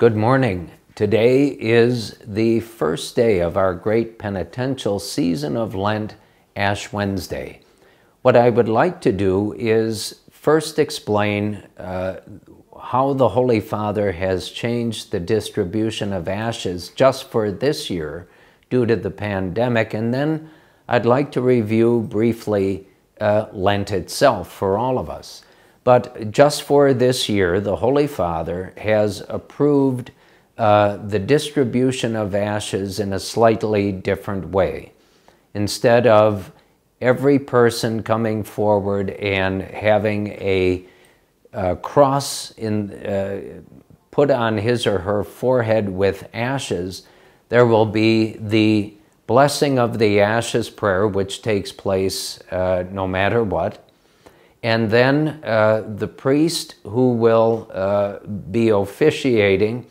Good morning. Today is the first day of our great penitential season of Lent, Ash Wednesday. What I would like to do is first explain uh, how the Holy Father has changed the distribution of ashes just for this year due to the pandemic, and then I'd like to review briefly uh, Lent itself for all of us. But just for this year, the Holy Father has approved uh, the distribution of ashes in a slightly different way. Instead of every person coming forward and having a, a uh, cross in, uh, put on his or her forehead with ashes, there will be the blessing of the ashes prayer, which takes place uh, no matter what and then uh, the priest who will uh, be officiating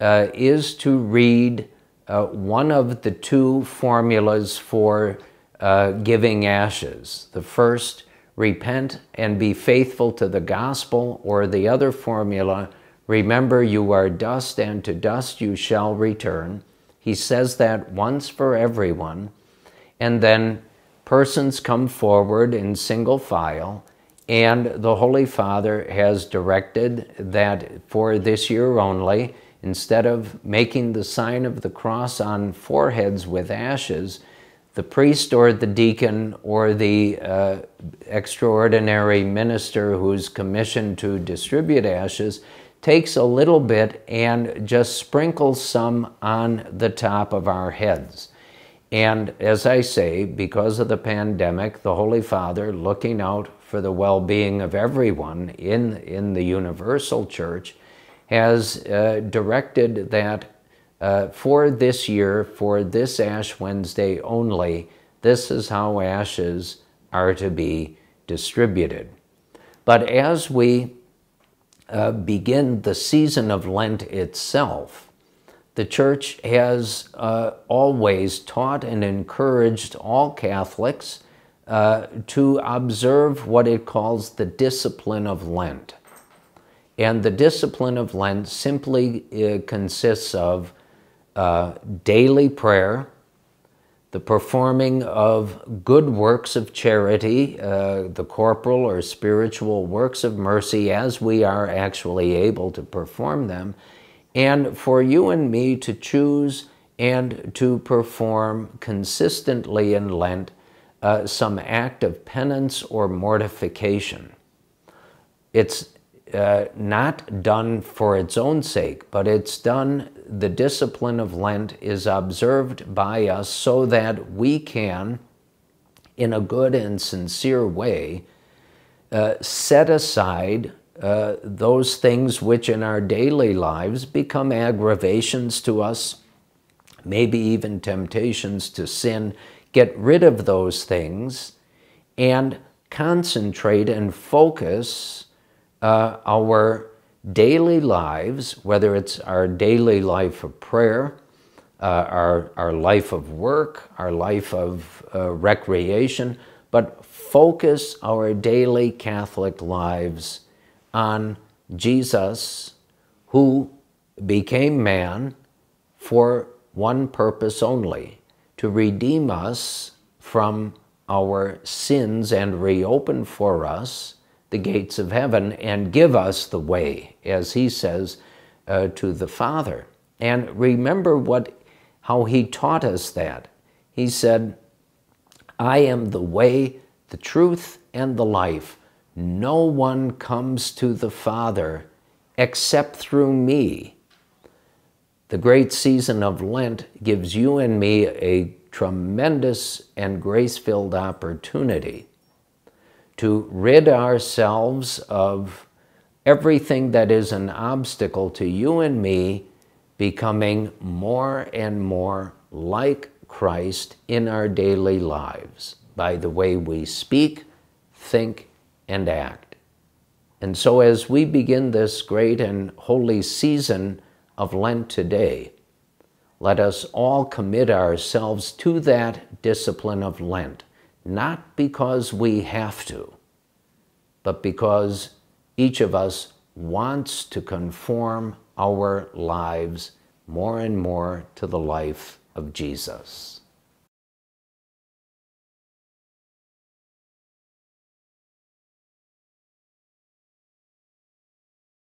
uh, is to read uh, one of the two formulas for uh, giving ashes. The first, repent and be faithful to the gospel, or the other formula, remember you are dust and to dust you shall return. He says that once for everyone. And then persons come forward in single file and the Holy Father has directed that for this year only, instead of making the sign of the cross on foreheads with ashes, the priest or the deacon or the uh, extraordinary minister who's commissioned to distribute ashes takes a little bit and just sprinkles some on the top of our heads. And as I say, because of the pandemic, the Holy Father, looking out for the well being of everyone in, in the universal church, has uh, directed that uh, for this year, for this Ash Wednesday only, this is how ashes are to be distributed. But as we uh, begin the season of Lent itself, the Church has uh, always taught and encouraged all Catholics uh, to observe what it calls the discipline of Lent. And the discipline of Lent simply uh, consists of uh, daily prayer, the performing of good works of charity, uh, the corporal or spiritual works of mercy as we are actually able to perform them, and for you and me to choose and to perform consistently in Lent uh, some act of penance or mortification. It's uh, not done for its own sake, but it's done, the discipline of Lent is observed by us so that we can, in a good and sincere way, uh, set aside uh, those things which in our daily lives become aggravations to us, maybe even temptations to sin, get rid of those things and concentrate and focus uh, our daily lives, whether it's our daily life of prayer, uh, our, our life of work, our life of uh, recreation, but focus our daily Catholic lives on Jesus, who became man for one purpose only to redeem us from our sins and reopen for us the gates of heaven and give us the way, as he says, uh, to the Father. And remember what, how he taught us that. He said, I am the way, the truth, and the life. No one comes to the Father except through me. The great season of Lent gives you and me a tremendous and grace filled opportunity to rid ourselves of everything that is an obstacle to you and me becoming more and more like Christ in our daily lives by the way we speak, think, and act. And so, as we begin this great and holy season of Lent today, let us all commit ourselves to that discipline of Lent, not because we have to, but because each of us wants to conform our lives more and more to the life of Jesus.